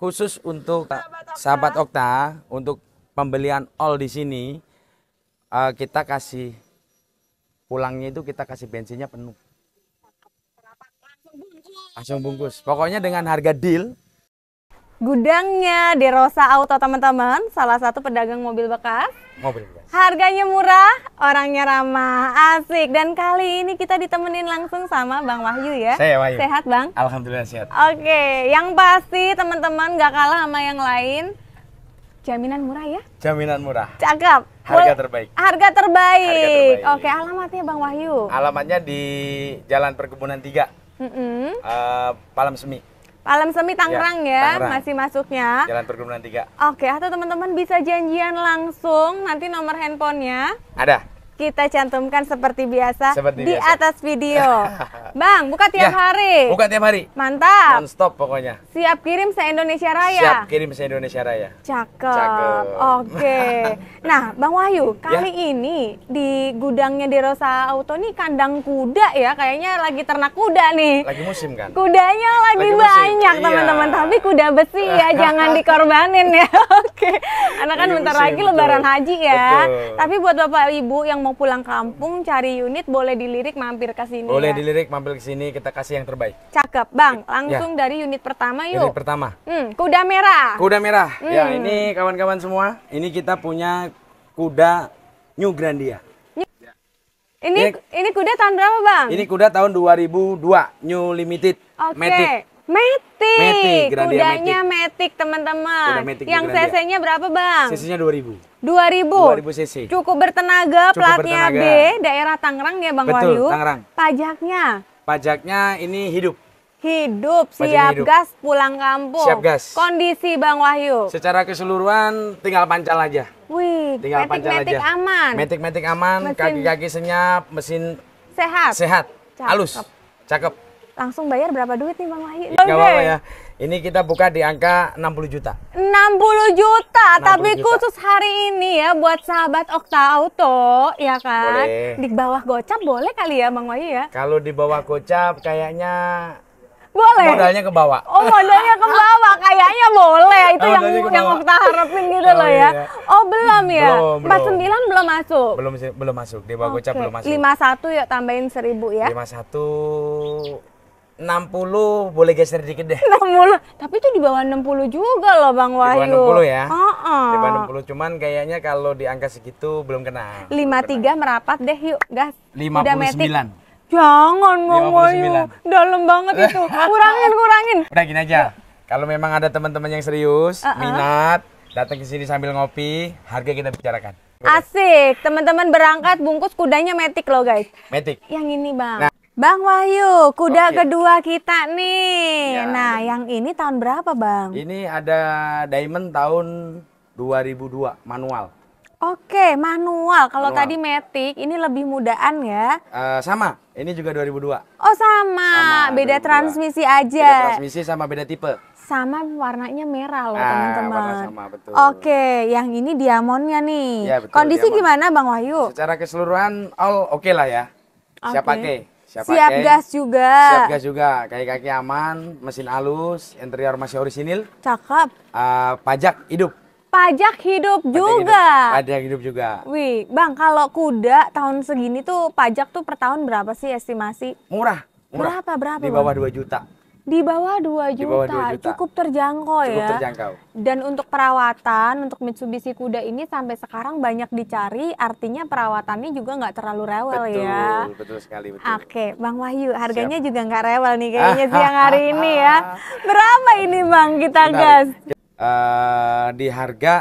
khusus untuk sahabat Okta, untuk pembelian all di sini uh, kita kasih pulangnya itu kita kasih bensinnya penuh. Langsung bungkus. Pokoknya dengan harga deal gudangnya di Rosa Auto teman-teman, salah satu pedagang mobil bekas. Mobil bekas. Harganya murah, orangnya ramah, asik. Dan kali ini kita ditemenin langsung sama Bang Wahyu ya. Saya Wahyu. Sehat Bang? Alhamdulillah sehat. Oke, yang pasti teman-teman gak kalah sama yang lain. Jaminan murah ya? Jaminan murah. Cakep. Harga terbaik. Harga terbaik. Harga terbaik. Oke, alamatnya Bang Wahyu. Alamatnya di Jalan Perkebunan 3. Mm -hmm. uh, eh, Palam Semi. Palem Semi Tangerang ya, ya Tangerang. masih masuknya. Jalan Pergumulan 3. Oke, atau teman-teman bisa janjian langsung nanti nomor handphonenya. Ada kita cantumkan seperti biasa seperti di biasa. atas video. Bang, buka tiap ya, hari. Buka tiap hari. Mantap. Non stop pokoknya. Siap kirim se Indonesia Raya. Siap kirim se Indonesia Raya. Cakep. Cakep. Oke. Nah, Bang Wahyu, kali ya. ini di gudangnya di Rosa Auto nih kandang kuda ya, kayaknya lagi ternak kuda nih. Lagi musim kan? Kudanya lagi, lagi banyak iya. teman-teman, iya. tapi kuda besi ya, jangan dikorbanin ya. Oke. Karena kan bentar musim, lagi betul. lebaran haji ya. Betul. Tapi buat Bapak Ibu yang mau mau pulang kampung cari unit boleh dilirik mampir ke sini. Boleh ya? dilirik mampir ke sini kita kasih yang terbaik. Cakep, Bang. Ya. Langsung ya. dari unit pertama yuk. Unit pertama. Hmm, kuda merah. Kuda merah. Ya, hmm. Ya, ini kawan-kawan semua, ini kita punya kuda New Grandia. New... Ini, ini ya. ini kuda tahun berapa, Bang? Ini kuda tahun 2002, New Limited. Oke. Okay. Matic. Matic, Kudanya Matic, teman-teman. Yang CC-nya berapa, Bang? CC-nya 2000. 2000. 2000 cc. Cukup bertenaga, Cukup platnya bertenaga. B, daerah Tangerang ya, Bang Betul, Wahyu. Tangerang. Pajaknya? Pajaknya ini hidup. Hidup, siap hidup. gas pulang kampung. Siap gas. Kondisi Bang Wahyu. Secara keseluruhan tinggal pancal aja. Wih, tinggal metik, metik aman. Metik-metik aman, kaki-kaki senyap, mesin sehat. Sehat. Cakep. Halus. Cakep langsung bayar berapa duit nih Bang Wahyu? Oke. Okay. ya. Ini kita buka di angka 60 juta. 60 juta, 60 tapi juta. khusus hari ini ya buat sahabat Okta Auto, ya kan? Boleh. Di bawah gocap boleh kali ya Bang Wahyu ya? Kalau di bawah gocap kayaknya boleh. Modalnya ke bawah. Oh, modalnya ke bawah. Kayaknya boleh. Itu oh, yang yang Okta harapin gitu oh, loh ya. Iya. iya. Oh, belum ya. Belum, 49 belum. belum masuk. Belum belum masuk. Di bawah okay. gocap belum masuk. 51 ya tambahin 1000 ya. 51 60 boleh geser dikit deh. 60. Tapi itu di bawah 60 juga loh Bang Wahyu. Di bawah 60 ya. Uh -uh. Di bawah 60 cuman kayaknya kalau di angka segitu belum kena. 53 kena. merapat deh yuk gas. 59. Jangan Bang Wahyu. Dalam banget itu. Kurangin kurangin. Udah gini aja. Kalau memang ada teman-teman yang serius, uh -uh. minat, datang ke sini sambil ngopi, harga kita bicarakan. Asik, teman-teman berangkat bungkus kudanya metik loh guys. Metik. Yang ini bang. Nah, Bang Wahyu, kuda okay. kedua kita nih. Ya, nah, yang ini tahun berapa, Bang? Ini ada Diamond tahun 2002 manual. Oke, manual. Kalau tadi Matic, ini lebih mudaan ya? Uh, sama, ini juga 2002. Oh, sama. sama beda 2002. transmisi aja. Beda transmisi sama beda tipe. Sama warnanya merah loh, ah, teman-teman. Ah, sama, betul. Oke, yang ini diamondnya nih. Ya, betul, Kondisi diamond. gimana, Bang Wahyu? Secara keseluruhan all oke okay lah ya. Okay. Siapa pakai? siap, siap gas juga. Siap gas juga. Kaki-kaki aman, mesin halus, interior masih orisinil. Cakep. Uh, pajak hidup. Pajak hidup pajak juga. Hidup. Pajak hidup juga. Wih, Bang, kalau kuda tahun segini tuh pajak tuh per tahun berapa sih estimasi? Murah. murah. Berapa berapa? Di bawah bang? 2 juta. Di bawah 2 juta, bawah 2 juta. cukup terjangkau cukup ya. terjangkau. Dan untuk perawatan untuk Mitsubishi Kuda ini sampai sekarang banyak dicari, artinya perawatannya juga nggak terlalu rewel betul, ya. Betul, betul sekali betul. Oke, Bang Wahyu, harganya Siap. juga nggak rewel nih kayaknya siang hari ini ya. Berapa ini Bang kita Bentar. gas? Uh, di harga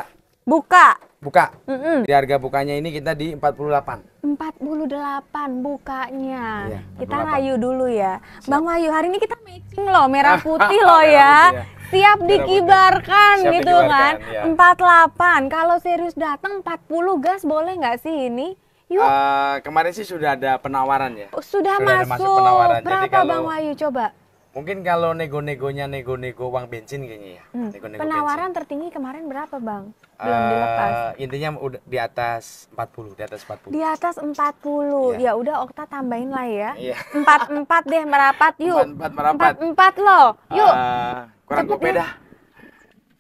buka. Buka. Mm -mm. Di harga bukanya ini kita di 48. 48 bukanya. Ya, 48. Kita rayu dulu ya. Siap. Bang Wahyu, hari ini kita matching loh merah putih loh ya. ya. Siap dikibarkan Siap gitu dikibarkan, kan. Ya. 48. Kalau serius datang 40 gas boleh nggak sih ini? Yuk. Uh, kemarin sih sudah ada penawaran ya. Sudah, sudah masuk. masuk penawaran. Berapa kalau... Bang Wahyu coba? Mungkin kalau nego-negonya nego-nego uang bensin kayaknya ya. Hmm. Nego -nego Penawaran bensin. tertinggi kemarin berapa, Bang? uh, dilepas. Intinya udah di atas 40, di atas 40. Di atas 40. Ya, ya udah Okta tambahin lah ya. Iya. empat empat deh merapat yuk. empat merapat. empat loh. Yuk. Uh, kurang Cepet gope ya. dah.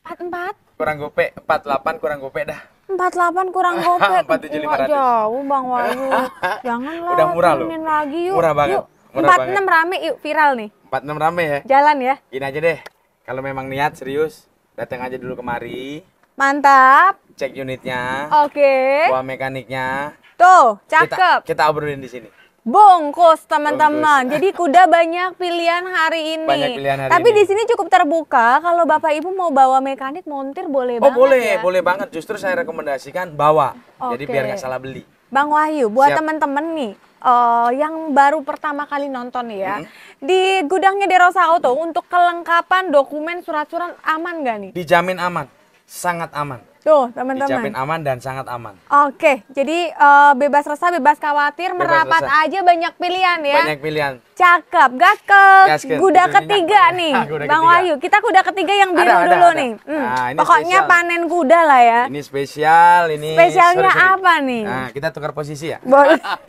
empat Kurang gope delapan kurang gope dah. 48 kurang gope. 47, Enggak jauh Bang Wahyu. Jangan lah. Udah murah loh. lagi yuk. Murah banget. Yuk. Empat enam rame yuk viral nih. Empat enam rame ya. Jalan ya. Ini aja deh. Kalau memang niat serius, datang aja dulu kemari. Mantap. Cek unitnya. Oke. Okay. Buah mekaniknya. Tuh, cakep. Kita, kita obrolin di sini. bungkus teman-teman. Jadi kuda banyak pilihan hari ini. Banyak pilihan hari Tapi di sini cukup terbuka. Kalau bapak ibu mau bawa mekanik, montir boleh oh, banget. Oh boleh, ya? boleh banget. Justru saya rekomendasikan bawa. Okay. Jadi biar nggak salah beli. Bang Wahyu, buat teman-teman nih uh, yang baru pertama kali nonton ya -hmm. di gudangnya Derosa Auto untuk kelengkapan dokumen surat-surat aman gak nih? Dijamin aman, sangat aman. Tuh teman-teman. Dijamin aman dan sangat aman. Oke, jadi uh, bebas resah, bebas khawatir, bebas merapat resah. aja banyak pilihan ya. Banyak pilihan. Cakep, gak ke kuda ketiga ah, nih, kuda Bang Wahyu. Kita kuda ketiga yang biru ada, dulu ada. nih. Hmm. Nah, ini Pokoknya spesial. panen kuda lah ya. Ini spesial, ini. Spesialnya sorry, sorry. apa nih? Nah, kita tukar posisi ya. Boleh.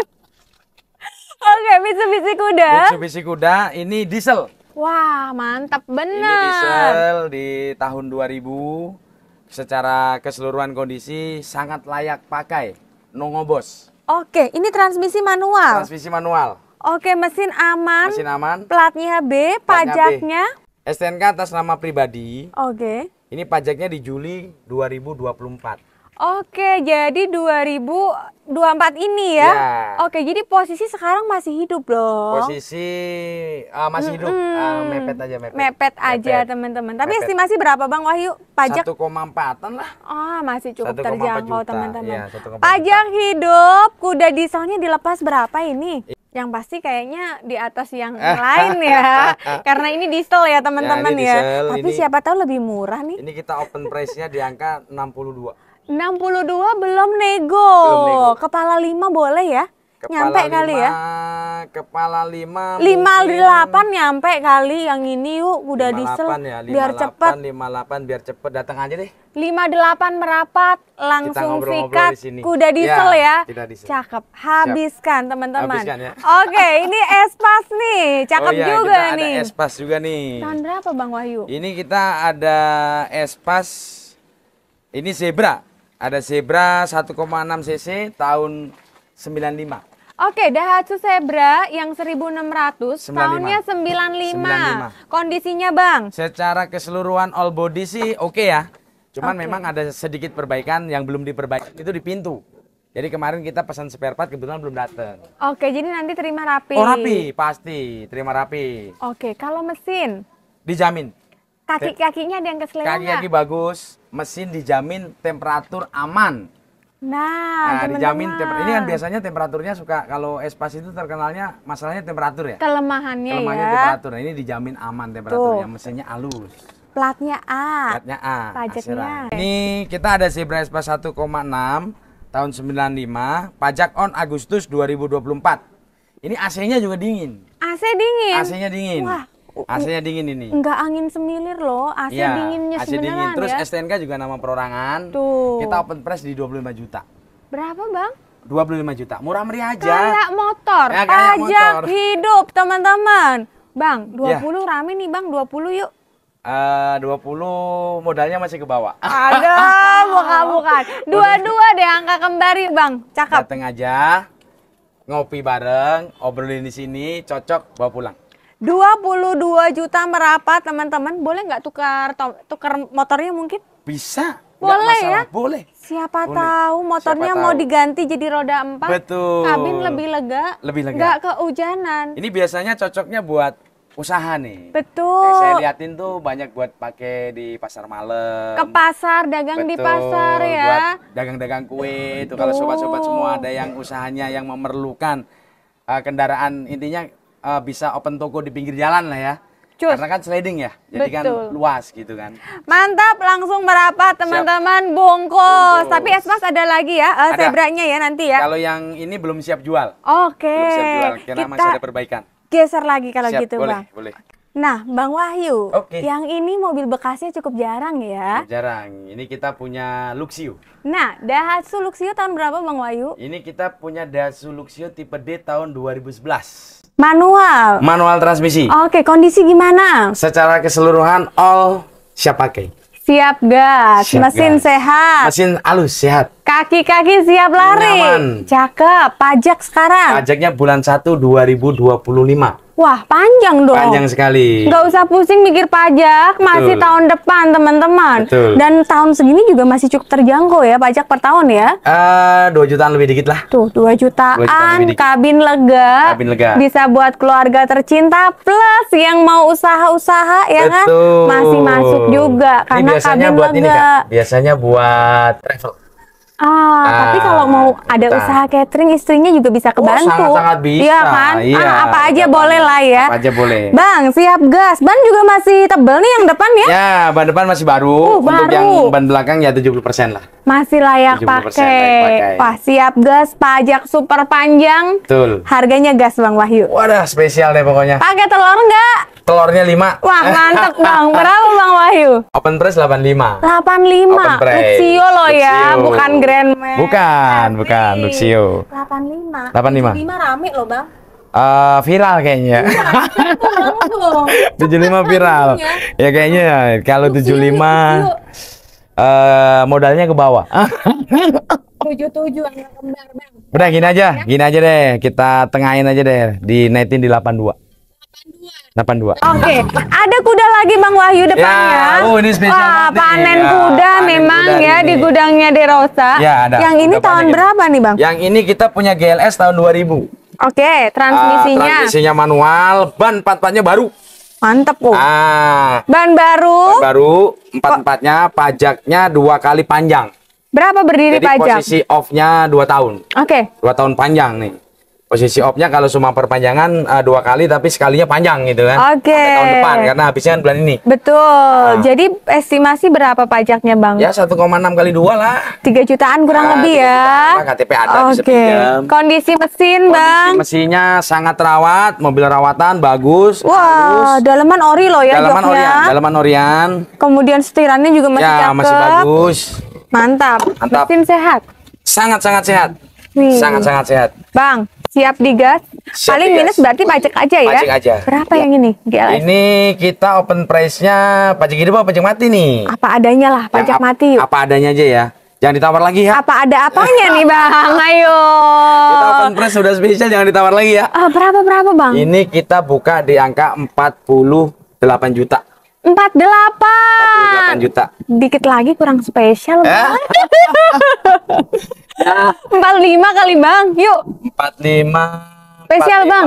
Oke, Mitsubishi Kuda. Mitsubishi Kuda ini diesel. Wah, mantap benar. Ini diesel di tahun 2000 secara keseluruhan kondisi sangat layak pakai. No ngobos. Oke, ini transmisi manual. Transmisi manual. Oke, mesin aman. Mesin aman. Platnya B, platnya pajaknya B. STNK atas nama pribadi. Oke. Ini pajaknya di Juli 2024. Oke, jadi 2024 ini ya. Yeah. Oke, jadi posisi sekarang masih hidup loh. Posisi uh, masih hidup, -hmm. uh, mepet aja mepet. Mepet, aja teman-teman. Tapi mepet. estimasi berapa Bang Wahyu pajak? 1,4-an lah. Oh, masih cukup terjangkau teman-teman. Ya, pajak juta. hidup, kuda disonnya dilepas berapa ini? Yang pasti kayaknya di atas yang lain ya. Karena ini diesel ya, ya teman-teman ya. ya. Diesel, Tapi ini, siapa tahu lebih murah nih. Ini kita open price-nya di angka 62. 62 belum nego. Belum nego. Kepala 5 boleh ya? Kepala nyampe lima, kali ya? Kepala 5 58 8 nyampe kali yang ini yuk udah 58 diesel ya, 58, biar cepat. 58 biar cepat datang aja deh. 58 merapat langsung ngobrol -ngobrol sikat di kuda diesel ya. ya. Diesel. Cakep. Habiskan teman-teman. Ya. Oke, ini Espas nih. Cakep oh, iya, juga kita nih. Ada Espas juga nih. Tahun berapa Bang Wahyu? Ini kita ada Espas ini zebra ada Zebra 1,6 cc tahun 95. Oke, Daihatsu Zebra yang 1600 95. tahunnya 95. 95. Kondisinya, Bang? Secara keseluruhan all body sih oke okay ya. Cuman okay. memang ada sedikit perbaikan yang belum diperbaiki itu di pintu. Jadi kemarin kita pesan spare part kebetulan belum datang. Oke, jadi nanti terima rapi. Oh, rapi, pasti terima rapi. Oke, kalau mesin? Dijamin kaki-kakinya ada yang keselera kaki-kaki bagus mesin dijamin temperatur aman Nah, nah dijamin temperatur. Ini kan biasanya temperaturnya suka kalau espas itu terkenalnya masalahnya temperatur ya. Kelemahannya, ya. Kelemahannya ya. temperatur. Nah, ini dijamin aman temperaturnya, Tuh. mesinnya halus. Platnya A. Platnya A. Pajaknya. Ini kita ada Zebra Espas 1,6 tahun 95, pajak on Agustus 2024. Ini AC-nya juga dingin. AC dingin. AC-nya dingin. Wah, ac dingin ini. Enggak angin semilir loh, AC ya, dinginnya AC dingin. Terus ya? STNK juga nama perorangan. Tuh. Kita open press di 25 juta. Berapa, Bang? 25 juta. Murah meriah aja. Kayak motor. Ya, kayak motor. hidup, teman-teman. Bang, 20 ya. rame nih, Bang. 20 yuk. Eh, Uh, 20 modalnya masih ke bawah. Ada, bukan bukan. Dua-dua deh angka kembali, Bang. Cakep. Dateng aja. Ngopi bareng, obrolin di sini, cocok bawa pulang. 22 juta merapat teman-teman. Boleh nggak tukar tukar motornya mungkin? Bisa. Boleh ya? Boleh. Siapa Boleh. tahu motornya Siapa tahu. mau diganti jadi roda empat. Betul. Kabin lebih lega. Lebih lega. Nggak keujanan. Ini biasanya cocoknya buat usaha nih. Betul. Kayak saya liatin tuh banyak buat pakai di pasar malam. Ke pasar, dagang Betul. di pasar ya. dagang-dagang kue itu kalau sobat-sobat semua ada yang usahanya yang memerlukan uh, kendaraan intinya uh, bisa open toko di pinggir jalan lah ya. Cus. Karena kan sliding ya, jadi kan Betul. kan luas gitu kan. Mantap, langsung merapat teman-teman bungkus. Tapi Esmas ada lagi ya, uh, eh, sebranya ya nanti ya. Kalau yang ini belum siap jual. Oke. Okay. Belum siap jual, karena Kita masih ada perbaikan. Geser lagi kalau gitu boleh, bang. Boleh. Nah, Bang Wahyu, okay. yang ini mobil bekasnya cukup jarang ya? jarang. Ini kita punya Luxio. Nah, Daihatsu Luxio tahun berapa Bang Wahyu? Ini kita punya Daihatsu Luxio tipe D tahun 2011. Manual. Manual transmisi. Oke, kondisi gimana? Secara keseluruhan all siap pakai. Siap gas, siap mesin gas. sehat. Mesin halus sehat. Kaki-kaki siap lari. Nyaman. Cakep, pajak sekarang. Pajaknya bulan 1 2025. Wah, panjang dong. Panjang sekali. Nggak usah pusing mikir pajak, masih tahun depan, teman-teman. Dan tahun segini juga masih cukup terjangkau ya pajak per tahun ya? Eh, uh, 2 jutaan lebih dikit lah. Tuh, 2 jutaan, 2 jutaan kabin lega. Kabin lega. Bisa buat keluarga tercinta plus yang mau usaha-usaha ya kan? Betul. kan? Masih masuk juga karena biasanya kabin buat lega. Ini, Kak. Biasanya buat travel Ah, ah, tapi ah, kalau mau ada nah. usaha catering istrinya juga bisa oh, kebantu. Oh, sangat, sangat bisa. Iya kan? Iya, ah, apa aja apa, boleh lah ya. Apa aja boleh. Bang, siap gas. Ban juga masih tebel nih yang depan ya? Ya, ban depan masih baru. Uh, Untuk baru. yang ban belakang ya 70% lah. Masih layak pakai. Wah, siap gas, pajak super panjang. Betul. Harganya gas Bang Wahyu. Wadah, spesial deh pokoknya. Pakai telur enggak? telurnya 5 wah mantep bang berapa bang Wahyu open press 85 85 open press. Luxio lo ya Luxio. bukan Grandmaster bukan bukan Luxio 85 85 Lima rame lo bang Uh, viral kayaknya. Iya, tujuh lima viral. Ya kayaknya kalau tujuh lima eh, modalnya ke bawah. tujuh tujuh kembar bang. Udah gini aja, ya. gini aja deh. Kita tengahin aja deh. Di netin di delapan dua. 82. Oke, okay. ada kuda lagi Bang Wahyu depannya. Ya, oh ini spesial. Wah, panen ya, kuda panen memang kuda ya di gudangnya Rosa. Ya, ada. Yang ini Udah tahun berapa nih, Bang? Yang ini kita punya GLS tahun 2000. Oke, okay, ah, transmisinya. Uh, transmisinya manual, ban empat-empatnya baru. Mantep kok. Oh. Ah. Ban baru. Ban baru, empat-empatnya, pajaknya dua kali panjang. Berapa berdiri Jadi, pajak? Jadi posisi off-nya dua tahun. Oke. Okay. Dua tahun panjang nih posisi opnya kalau cuma perpanjangan uh, dua kali tapi sekalinya panjang gitu kan. Oke. Okay. Tahun depan karena habisnya kan bulan ini. Betul. Nah. Jadi estimasi berapa pajaknya Bang? Ya satu koma enam kali dua lah. Tiga jutaan kurang nah, lebih ya. KTP ada okay. bisa pinjam. Kondisi mesin Kondisi Bang? mesinnya sangat terawat, mobil rawatan bagus. Wah, wow, daleman ori loh ya Daleman joknya. daleman orian. Kemudian setirannya juga masih ya, cakep. masih bagus. Mantap. Mantap. Mesin sehat. Sangat-sangat sehat. Sangat-sangat sehat. Bang, Siap digas. Siap Paling digas. minus berarti pajak aja ya. Pajak aja. Berapa ya. yang ini? GLS? Ini kita open price-nya pajak hidup apa pajak mati nih? Apa adanya lah, ya, pajak ya, mati. Apa adanya aja ya. Jangan ditawar lagi ya. Apa ada apanya nih bang? Ayo. Kita open price sudah spesial, jangan ditawar lagi ya. Oh, berapa berapa bang? Ini kita buka di angka 48 juta. 48. 48 juta. Dikit lagi kurang spesial eh? bang. Ya. lima kali Bang. Yuk. empat lima. Spesial Bang.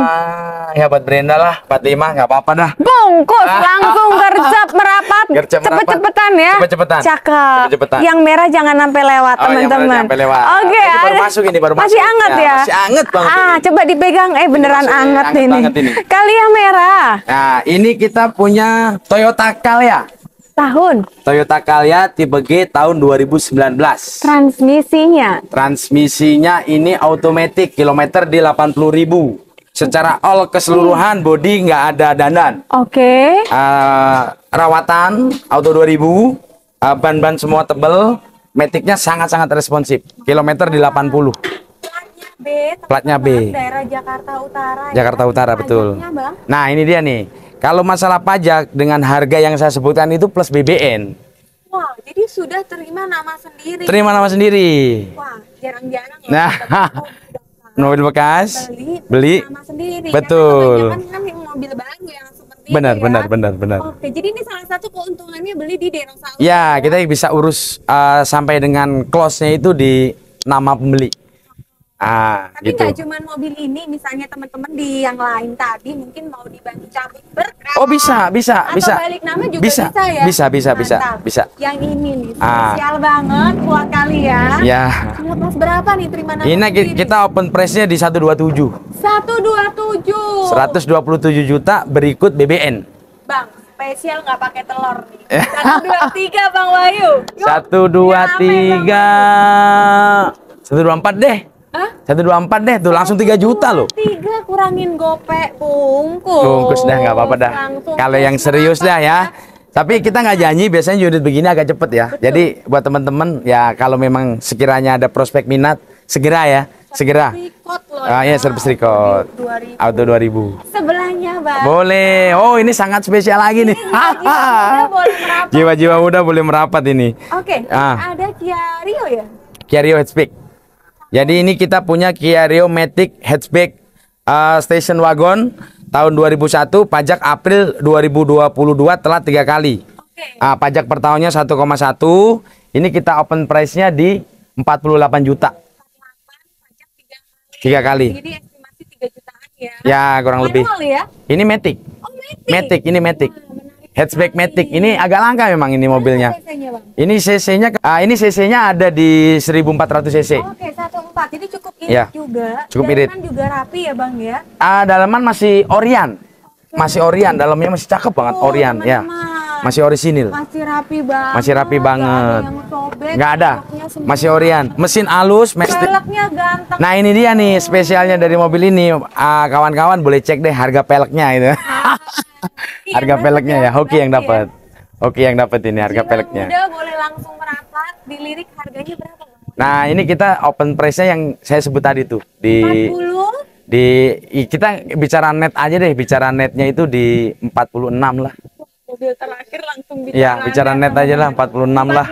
Ya buat Brenda lah, 45 nggak apa-apa dah. Bungkus ah. langsung gercep merapat. Cepet-cepetan ya. Cepet-cepetan. Cakep. Cepet -cepetan. Yang merah jangan sampai lewat, oh, teman-teman. Oh, lewat. Oke, okay, baru masuk ini baru masuk. Masih anget ya. ya. Masih anget banget. Ah, coba dipegang. Eh beneran anget, ini. ini. Kali yang merah. Nah, ini kita punya Toyota Calya. Tahun. Toyota Calya tipe G tahun 2019. Transmisinya. Transmisinya ini automatic kilometer di 80.000 secara all keseluruhan body nggak ada dandan. Oke. Okay. Uh, rawatan auto 2000, ban ah, ban-ban semua tebel, metiknya sangat-sangat responsif. Kilometer di 80. Platnya B. Platnya B. Daerah Jakarta Utara. Jakarta Utara betul. Nah, ini dia nih kalau masalah pajak dengan harga yang saya sebutkan itu plus BBN. Wah, jadi sudah terima nama sendiri. Terima nama sendiri. Wah, jarang-jarang ya. Nah, mobil bekas beli, beli. nama sendiri. Betul. Kan, kan mobil baru yang benar, ya. benar, benar, benar. Oke, jadi ini salah satu keuntungannya beli di Dinosaurus. Ya, ya, kita bisa urus uh, sampai dengan close-nya itu di nama pembeli. Ah, Tapi gitu. gak cuma mobil ini, misalnya teman-teman di yang lain tadi mungkin mau dibantu cabut berkas. Oh bisa, bisa, atau bisa. balik nama juga bisa, bisa ya. Bisa, bisa, Mantap. bisa, bisa. Yang ini nih ah. spesial banget buat kalian. Ya. Lepas ya. berapa nih terima nama? Ini kita, kita open price-nya di 127. 127. 127 juta berikut BBN. Bang, spesial nggak pakai telur nih. Satu dua tiga Bang Wahyu. Satu dua tiga. Satu dua empat deh. Hah? empat deh, tuh langsung tiga juta loh. tiga kurangin gopek bungkus. Bungkus dah nggak apa-apa dah. Kalau yang serius dah ya. Tapi kita nggak janji, biasanya unit begini agak cepet ya. Betul. Jadi buat teman-teman ya kalau memang sekiranya ada prospek minat, segera ya, segera. Ah iya, ya, servis record. Auto 2000. Sebelahnya, Bang. Boleh. Oh, ini sangat spesial lagi nih. Jiwa-jiwa muda boleh merapat ini. Oke. Okay. Ah. Ada Kia Rio ya? Kia Rio Headspeak. Jadi ini kita punya Kia Rio Matic hatchback uh, station wagon tahun 2001 pajak April 2022 telah tiga kali. Okay. Uh, pajak pertahunnya 1,1. Ini kita open price-nya di 48 juta. 3 kali. Tiga kali. Jadi estimasi 3 jutaan ya. Ya, kurang Manual lebih. Ya? Ini Matic. Oh, Matic. Matic, ini Matic. Nah, hatchback Matic. Ini agak langka memang ini mobilnya. Nah, CC ini CC-nya uh, ah, ini CC-nya ada di 1400 cc. Oh, Oke, okay tempat, jadi cukup irit ya. juga. Cukup dalaman irit. juga rapi ya bang ya? Ah, dalaman masih orian. Hmm. Masih orian, dalamnya masih cakep banget oh, orian teman -teman. ya. Masih orisinil. Masih rapi banget. Masih rapi banget. Gak ada. Masih orian. Mesin alus, peleknya ganteng. Nah, ini dia nih spesialnya dari mobil ini. Ah, kawan-kawan uh, kawan boleh cek deh harga peleknya itu. Ah, iya, harga iya, peleknya ya, hoki yang ya. dapat. Ya. Hoki yang dapat ini harga peleknya. Udah boleh langsung merapat, dilirik harganya berapa? Nah, ini kita open price-nya yang saya sebut tadi tuh di 40? di kita bicara net aja deh, bicara netnya itu di 46 lah. Mobil terakhir langsung bicara. Ya, bicara net, net aja lah 46, 46 lah.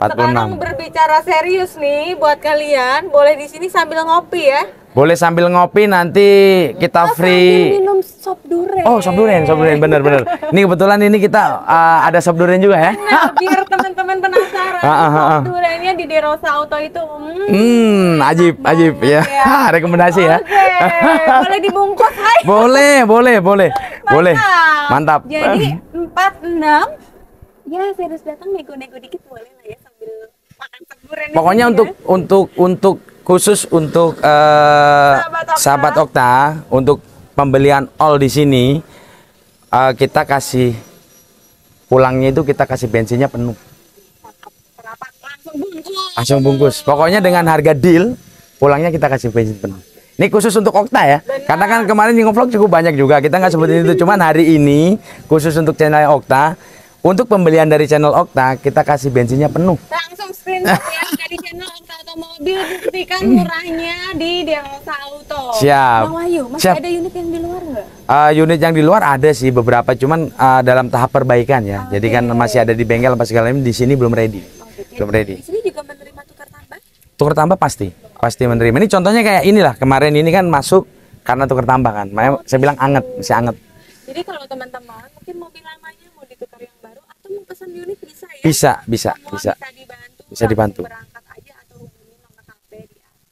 46. Sekarang berbicara serius nih buat kalian, boleh di sini sambil ngopi ya. Boleh sambil ngopi nanti kita oh, free. minum sop durian. Oh, sop durian, sop durian bener bener. Ini kebetulan ini kita uh, ada sop durian juga ya. Nah, biar teman-teman penasaran ah, ah, ah, sop duriannya di Derosa Auto itu. Hmm, hmm ajib, ajib ya. ya. Rekomendasi okay. ya. boleh dibungkus, hai. Boleh, boleh, boleh. Mantap. Boleh. Mantap. Jadi 46 ya serius datang nego-nego dikit boleh lah ya sambil makan sop durian. Pokoknya untuk ya. untuk untuk khusus untuk uh, sahabat Okta untuk pembelian all di sini uh, kita kasih pulangnya itu kita kasih bensinnya penuh. Langsung bungkus. Pokoknya dengan harga deal pulangnya kita kasih bensin penuh. Ini khusus untuk Okta ya. Benar. Karena kan kemarin di vlog cukup banyak juga. Kita nggak sebutin itu. Cuman hari ini khusus untuk channel Okta untuk pembelian dari channel Okta kita kasih bensinnya penuh. Langsung screenshot ya dari channel otomobil buktikan murahnya di Delta Auto. Siap. Bang Wahyu, masih Siap. ada unit yang di luar nggak? Uh, unit yang di luar ada sih beberapa, cuman uh, dalam tahap perbaikan ya. Okay. Jadi kan masih ada di bengkel, apa segala ini di sini belum ready. Okay. Oh, gitu ya. Belum ready. Di sini juga menerima tukar tambah? Tukar tambah pasti, pasti menerima. Ini contohnya kayak inilah kemarin ini kan masuk karena tukar tambah kan. Makanya oh, saya bilang iya. anget, masih anget. Jadi kalau teman-teman mungkin mobil lamanya mau ditukar yang baru atau mau pesan unit bisa ya? Bisa, bisa, Semua bisa. Bisa dibantu. Bisa dibantu. Berangkat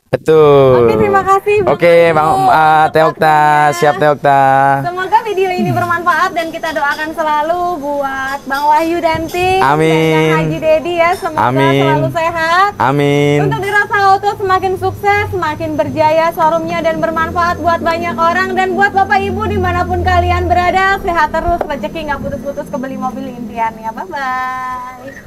Betul. Oke, terima kasih. Bang Oke, Bang uh, Teokta, siap Teokta. Semoga video ini bermanfaat dan kita doakan selalu buat Bang Wahyu dan tim Amin. dan Haji Dedi ya, semoga Amin. selalu sehat. Amin. Untuk dirasa auto semakin sukses, semakin berjaya showroomnya dan bermanfaat buat banyak orang dan buat Bapak Ibu dimanapun kalian berada, sehat terus, rezeki nggak putus-putus kebeli mobil intiannya. Bye bye.